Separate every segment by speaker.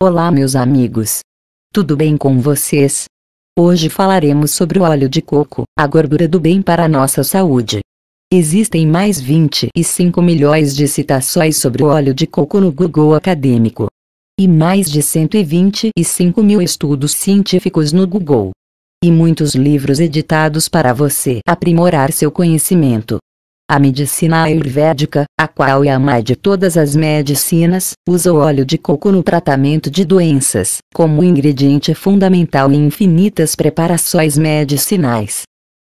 Speaker 1: Olá meus amigos. Tudo bem com vocês? Hoje falaremos sobre o óleo de coco, a gordura do bem para a nossa saúde. Existem mais 25 milhões de citações sobre o óleo de coco no Google acadêmico. E mais de 125 mil estudos científicos no Google. E muitos livros editados para você aprimorar seu conhecimento. A medicina ayurvédica, a qual é a mãe de todas as medicinas, usa o óleo de coco no tratamento de doenças, como ingrediente fundamental em infinitas preparações medicinais.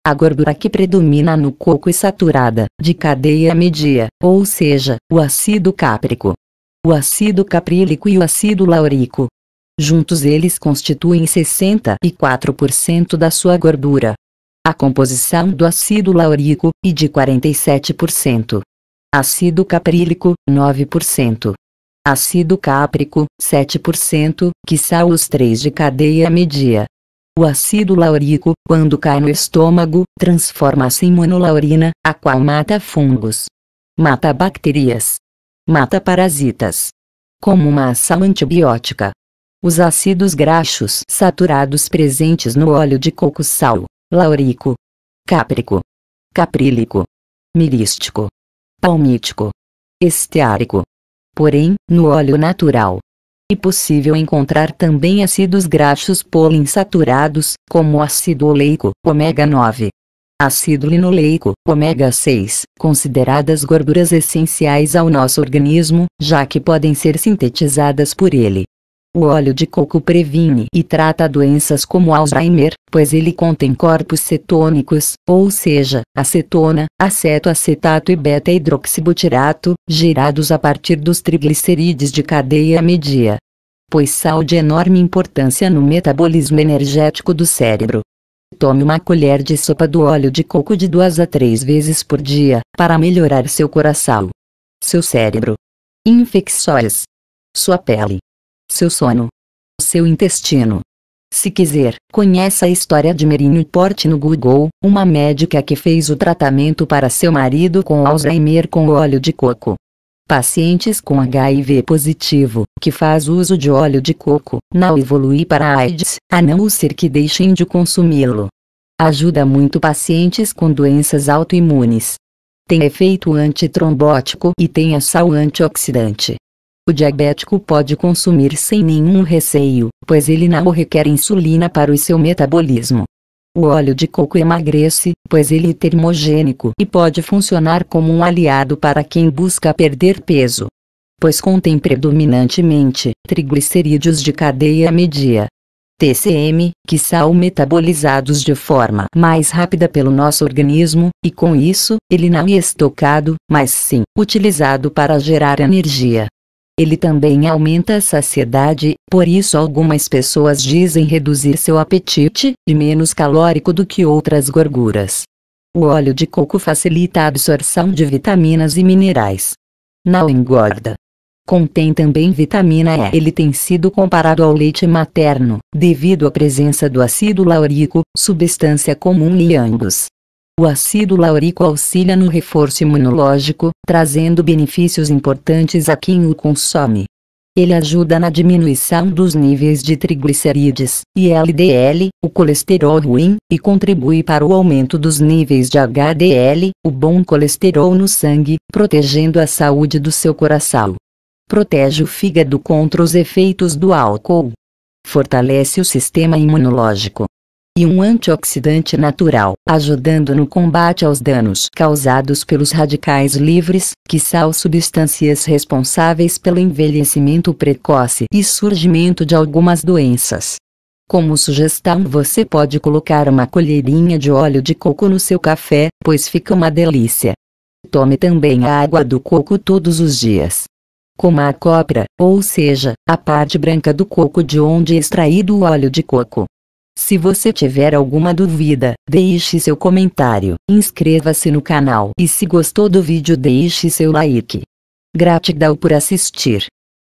Speaker 1: A gordura que predomina no coco é saturada, de cadeia média, ou seja, o ácido cáprico. O ácido caprílico e o ácido laurico. Juntos eles constituem 64% da sua gordura, a composição do ácido laurico, e de 47%. Ácido caprílico, 9%. Ácido cáprico, 7%, que são os três de cadeia média. O ácido laurico, quando cai no estômago, transforma-se em monolaurina, a qual mata fungos. Mata bactérias. Mata parasitas. Como uma ação antibiótica. Os ácidos graxos saturados presentes no óleo de coco sal laurico, cáprico, caprílico, mirístico, palmítico, esteárico. Porém, no óleo natural, é possível encontrar também ácidos graxos poliinsaturados, como o ácido oleico, ômega 9, ácido linoleico, ômega 6, consideradas gorduras essenciais ao nosso organismo, já que podem ser sintetizadas por ele. O óleo de coco previne e trata doenças como Alzheimer, pois ele contém corpos cetônicos, ou seja, acetona, acetoacetato e beta-hidroxibutirato, gerados a partir dos triglicerídeos de cadeia média. Pois sal de enorme importância no metabolismo energético do cérebro. Tome uma colher de sopa do óleo de coco de duas a três vezes por dia, para melhorar seu coração, seu cérebro, infecções, sua pele seu sono, seu intestino. Se quiser, conheça a história de Merinho Porte no Google, uma médica que fez o tratamento para seu marido com Alzheimer com óleo de coco. Pacientes com HIV positivo, que faz uso de óleo de coco, não evolui para AIDS, a não ser que deixem de consumi-lo. Ajuda muito pacientes com doenças autoimunes. Tem efeito antitrombótico e tem ação antioxidante. O diabético pode consumir sem nenhum receio, pois ele não requer insulina para o seu metabolismo. O óleo de coco emagrece, pois ele é termogênico e pode funcionar como um aliado para quem busca perder peso. Pois contém predominantemente triglicerídeos de cadeia média, TCM, que são metabolizados de forma mais rápida pelo nosso organismo, e com isso, ele não é estocado, mas sim utilizado para gerar energia ele também aumenta a saciedade, por isso algumas pessoas dizem reduzir seu apetite, e menos calórico do que outras gorduras. O óleo de coco facilita a absorção de vitaminas e minerais. Não engorda. Contém também vitamina E. Ele tem sido comparado ao leite materno, devido à presença do ácido laurico, substância comum em ambos. O ácido laurico auxilia no reforço imunológico, trazendo benefícios importantes a quem o consome. Ele ajuda na diminuição dos níveis de triglicerídeos e LDL, o colesterol ruim, e contribui para o aumento dos níveis de HDL, o bom colesterol no sangue, protegendo a saúde do seu coração. Protege o fígado contra os efeitos do álcool. Fortalece o sistema imunológico e um antioxidante natural, ajudando no combate aos danos causados pelos radicais livres, que são substâncias responsáveis pelo envelhecimento precoce e surgimento de algumas doenças. Como sugestão, você pode colocar uma colherinha de óleo de coco no seu café, pois fica uma delícia. Tome também a água do coco todos os dias. Coma a copra, ou seja, a parte branca do coco de onde é extraído o óleo de coco. Se você tiver alguma dúvida, deixe seu comentário, inscreva-se no canal e se gostou do vídeo deixe seu like. Gratidão por assistir.